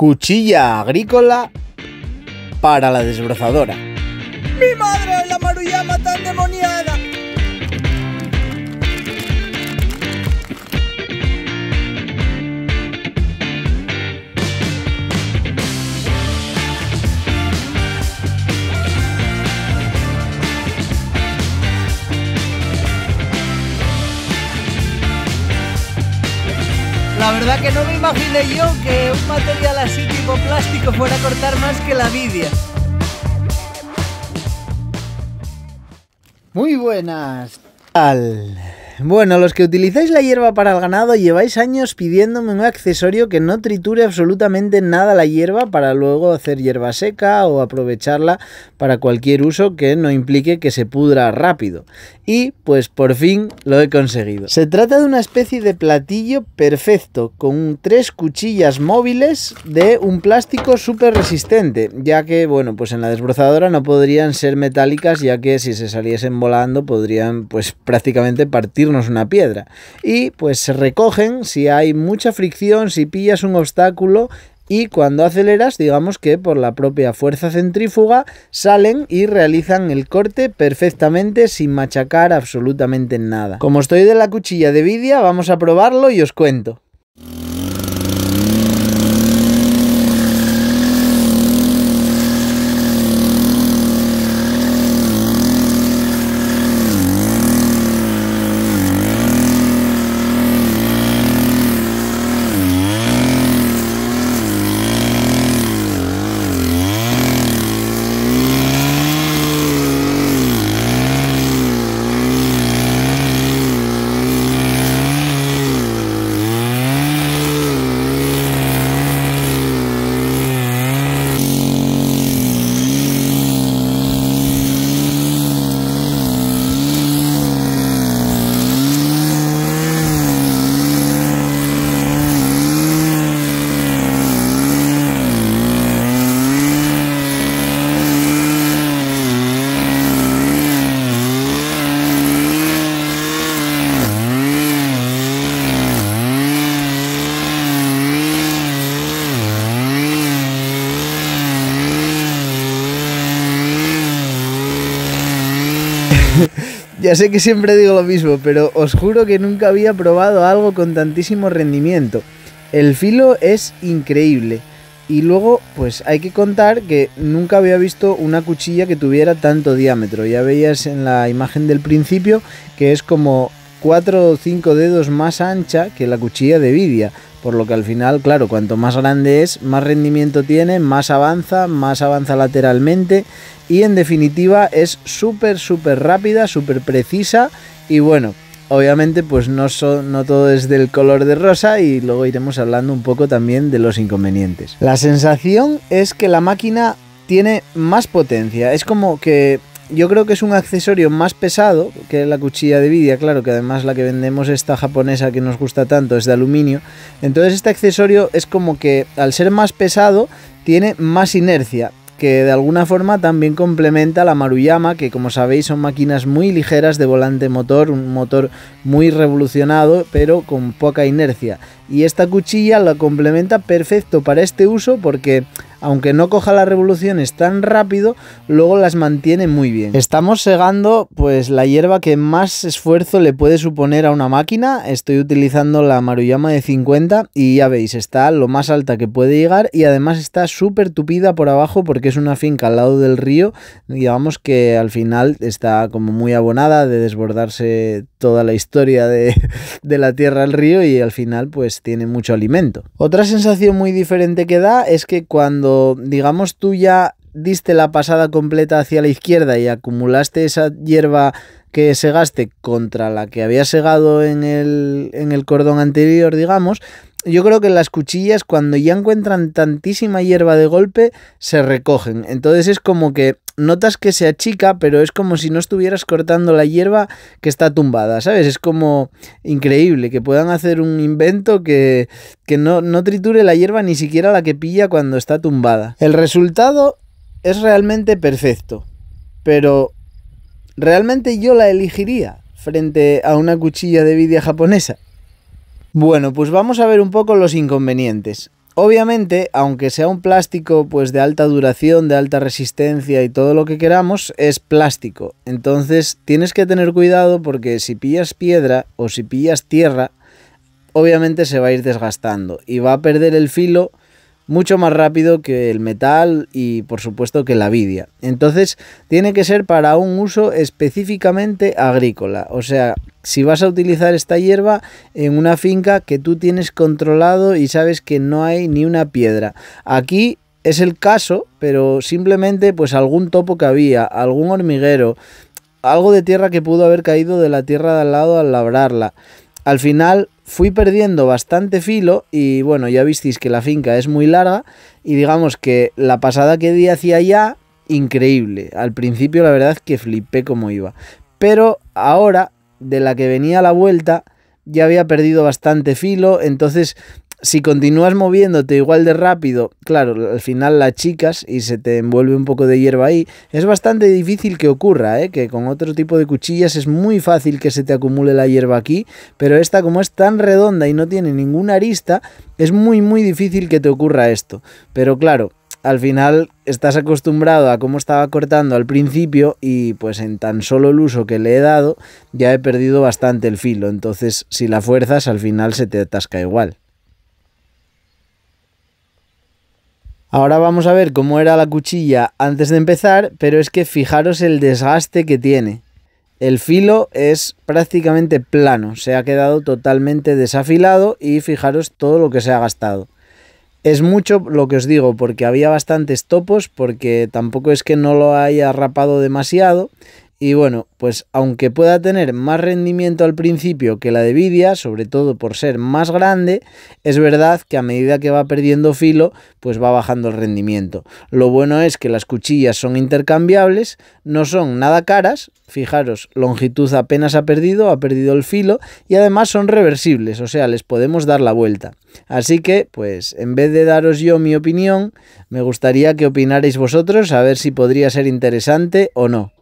Cuchilla agrícola para la desbrozadora. ¡Mi madre, la maruyama tan demoniada! La verdad que no me imaginé yo que un material así tipo plástico fuera a cortar más que la vidia. Muy buenas. Al... Bueno, los que utilizáis la hierba para el ganado lleváis años pidiéndome un accesorio que no triture absolutamente nada la hierba para luego hacer hierba seca o aprovecharla para cualquier uso que no implique que se pudra rápido. Y pues por fin lo he conseguido. Se trata de una especie de platillo perfecto con tres cuchillas móviles de un plástico súper resistente, ya que bueno, pues en la desbrozadora no podrían ser metálicas ya que si se saliesen volando podrían pues prácticamente partir una piedra. Y pues se recogen si hay mucha fricción, si pillas un obstáculo, y cuando aceleras, digamos que por la propia fuerza centrífuga salen y realizan el corte perfectamente sin machacar absolutamente nada. Como estoy de la cuchilla de vidia, vamos a probarlo y os cuento. Ya sé que siempre digo lo mismo, pero os juro que nunca había probado algo con tantísimo rendimiento. El filo es increíble. Y luego, pues hay que contar que nunca había visto una cuchilla que tuviera tanto diámetro. Ya veías en la imagen del principio que es como 4 o 5 dedos más ancha que la cuchilla de Vidia. Por lo que al final, claro, cuanto más grande es, más rendimiento tiene, más avanza, más avanza lateralmente y en definitiva es súper, súper rápida, súper precisa y bueno, obviamente pues no, todo es del color de rosa y luego iremos hablando un poco también de los inconvenientes. La sensación es que la máquina tiene más potencia, es como que yo creo que es un accesorio más pesado que la cuchilla de vidia, claro, que además la que vendemos esta japonesa que nos gusta tanto es de aluminio. Entonces este accesorio es como que al ser más pesado tiene más inercia, que de alguna forma también complementa la Maruyama, que como sabéis son máquinas muy ligeras de volante motor, un motor muy revolucionado, pero con poca inercia. Y esta cuchilla la complementa perfecto para este uso porque aunque no coja las revoluciones tan rápido, luego las mantiene muy bien. Estamos segando pues la hierba que más esfuerzo le puede suponer a una máquina. Estoy utilizando la Maruyama de 50 y ya veis, está lo más alta que puede llegar y además está súper tupida por abajo porque es una finca al lado del río. Digamos que al final está como muy abonada de desbordarse toda la historia de, la tierra al río y al final pues tiene mucho alimento. Otra sensación muy diferente que da es que cuando digamos tú ya diste la pasada completa hacia la izquierda y acumulaste esa hierba que segaste contra la que había segado en el, en el cordón anterior, digamos, yo creo que las cuchillas cuando ya encuentran tantísima hierba de golpe se recogen. Entonces es como que notas que se achica, pero es como si no estuvieras cortando la hierba que está tumbada, ¿sabes? Es como increíble que puedan hacer un invento que, que no, no triture la hierba ni siquiera la que pilla cuando está tumbada. El resultado es realmente perfecto, pero realmente yo la elegiría frente a una cuchilla de vidia japonesa. Bueno, pues vamos a ver un poco los inconvenientes. Obviamente, aunque sea un plástico pues de alta duración, de alta resistencia y todo lo que queramos, es plástico. Entonces, tienes que tener cuidado porque si pillas piedra o si pillas tierra, obviamente se va a ir desgastando y va a perder el filo mucho más rápido que el metal y por supuesto que la vidia. Entonces tiene que ser para un uso específicamente agrícola, o sea, si vas a utilizar esta hierba en una finca que tú tienes controlado y sabes que no hay ni una piedra. Aquí es el caso, pero simplemente pues algún topo que había, algún hormiguero, algo de tierra que pudo haber caído de la tierra de al lado al labrarla. Al final fui perdiendo bastante filo y bueno, ya visteis que la finca es muy larga y digamos que la pasada que di hacia allá, increíble. Al principio la verdad es que flipé como iba. Pero ahora, de la que venía la vuelta, ya había perdido bastante filo, entonces si continúas moviéndote igual de rápido, claro, al final la chicas y se te envuelve un poco de hierba ahí. Es bastante difícil que ocurra, ¿eh? que con otro tipo de cuchillas es muy fácil que se te acumule la hierba aquí, pero esta como es tan redonda y no tiene ninguna arista, es muy muy difícil que te ocurra esto. Pero claro, al final estás acostumbrado a cómo estaba cortando al principio y pues en tan solo el uso que le he dado ya he perdido bastante el filo, entonces si la fuerzas al final se te atasca igual. Ahora vamos a ver cómo era la cuchilla antes de empezar, pero es que fijaros el desgaste que tiene. El filo es prácticamente plano, se ha quedado totalmente desafilado y fijaros todo lo que se ha gastado. Es mucho lo que os digo, porque había bastantes topos, porque tampoco es que no lo haya rapado demasiado y bueno, pues aunque pueda tener más rendimiento al principio que la de Vidia, sobre todo por ser más grande, es verdad que a medida que va perdiendo filo, pues va bajando el rendimiento. Lo bueno es que las cuchillas son intercambiables, no son nada caras, fijaros, longitud apenas ha perdido, ha perdido el filo y además son reversibles, o sea, les podemos dar la vuelta. Así que, pues, en vez de daros yo mi opinión, me gustaría que opinarais vosotros a ver si podría ser interesante o no.